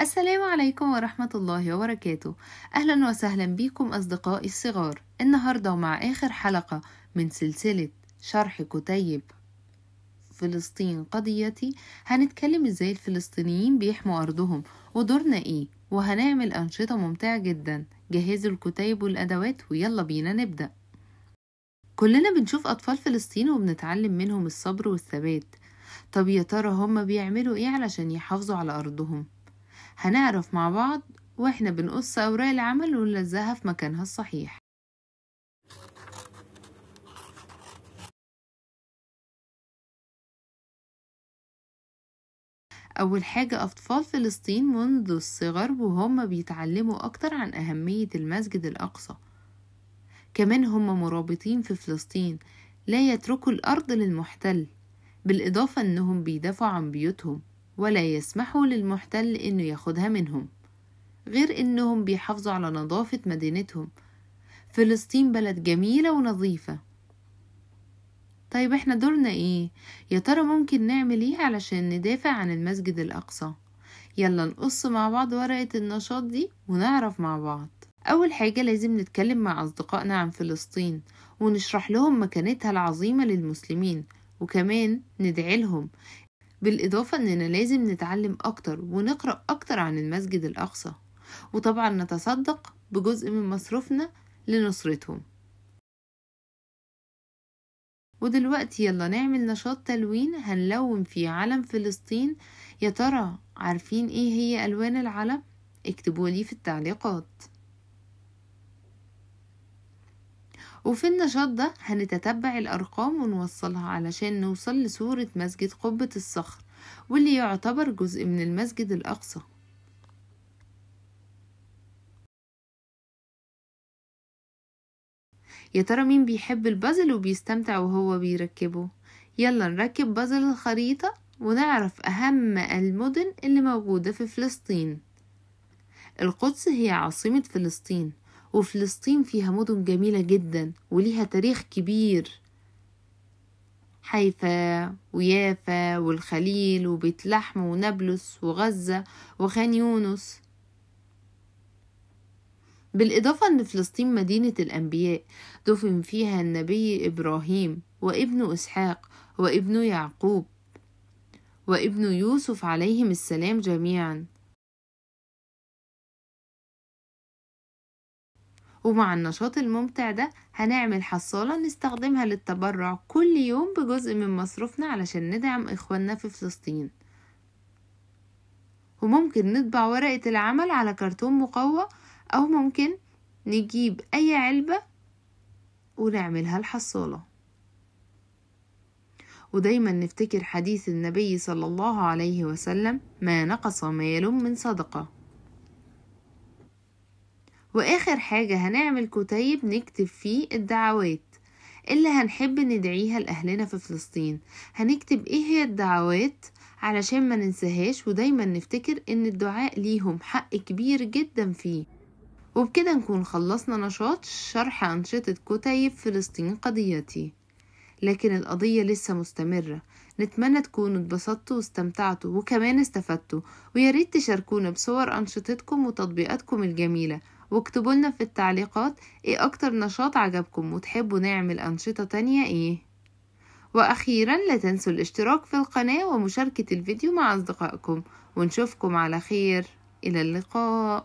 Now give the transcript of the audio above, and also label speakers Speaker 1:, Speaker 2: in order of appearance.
Speaker 1: السلام عليكم ورحمة الله وبركاته أهلا وسهلا بكم أصدقائي الصغار النهاردة ومع آخر حلقة من سلسلة شرح كتيب فلسطين قضيتي هنتكلم ازاي الفلسطينيين بيحموا أرضهم ودورنا ايه وهنعمل أنشطة ممتعة جدا جهزوا الكتيب والأدوات ويلا بينا نبدأ كلنا بنشوف أطفال فلسطين وبنتعلم منهم الصبر والثبات طب يا ترى هما بيعملوا ايه علشان يحافظوا على أرضهم هنعرف مع بعض واحنا بنقص أوراق العمل ونلزقها في مكانها الصحيح أول حاجة أطفال فلسطين منذ الصغر وهم بيتعلموا أكتر عن أهمية المسجد الأقصى كمان هم مرابطين في فلسطين لا يتركوا الأرض للمحتل بالإضافة أنهم بيدافعوا عن بيوتهم ولا يسمحوا للمحتل إنه ياخدها منهم غير إنهم بيحافظوا على نظافة مدينتهم فلسطين بلد جميلة ونظيفة طيب احنا دورنا ايه يا ترى ممكن نعمل ايه علشان ندافع عن المسجد الأقصى يلا نقص مع بعض ورقة النشاط دي ونعرف مع بعض أول حاجة لازم نتكلم مع أصدقائنا عن فلسطين ونشرح لهم مكانتها العظيمة للمسلمين وكمان ندعي لهم بالإضافة أننا لازم نتعلم أكتر ونقرأ أكتر عن المسجد الأقصى وطبعا نتصدق بجزء من مصروفنا لنصرتهم ودلوقتي يلا نعمل نشاط تلوين هنلون فيه علم فلسطين يا ترى عارفين ايه هي ألوان العلم؟ اكتبولي في التعليقات وفي النشاط ده هنتتبع الأرقام ونوصلها علشان نوصل لصورة مسجد قبة الصخر واللي يعتبر جزء من المسجد الأقصى يا ترى مين بيحب البازل وبيستمتع وهو بيركبه يلا نركب بازل الخريطة ونعرف أهم المدن اللي موجودة في فلسطين القدس هي عاصمة فلسطين وفلسطين فيها مدن جميلة جدا وليها تاريخ كبير حيفا ويافا والخليل وبيت لحم ونابلس وغزة وخان يونس بالإضافة أن فلسطين مدينة الأنبياء دفن فيها النبي إبراهيم وابن إسحاق وابن يعقوب وابن يوسف عليهم السلام جميعاً ومع النشاط الممتع ده هنعمل حصالة نستخدمها للتبرع كل يوم بجزء من مصروفنا علشان ندعم إخواننا في فلسطين وممكن نطبع ورقة العمل على كرتون مقوى أو ممكن نجيب أي علبة ونعملها الحصالة ودايما نفتكر حديث النبي صلى الله عليه وسلم ما نقص مال من صدقه واخر حاجة هنعمل كتيب نكتب فيه الدعوات اللي هنحب ندعيها لأهلنا في فلسطين هنكتب ايه هي الدعوات علشان ما ننساهاش ودايما نفتكر ان الدعاء ليهم حق كبير جدا فيه وبكده نكون خلصنا نشاط شرح أنشطة كتيب فلسطين قضيتي لكن القضية لسه مستمرة نتمنى تكونوا اتبسطتوا واستمتعتوا وكمان استفدتوا وياريت تشاركونا بصور أنشطتكم وتطبيقاتكم الجميلة واكتبوا لنا في التعليقات ايه اكتر نشاط عجبكم وتحبوا نعمل انشطة تانية ايه واخيرا لا تنسوا الاشتراك في القناة ومشاركة الفيديو مع اصدقائكم ونشوفكم على خير الى اللقاء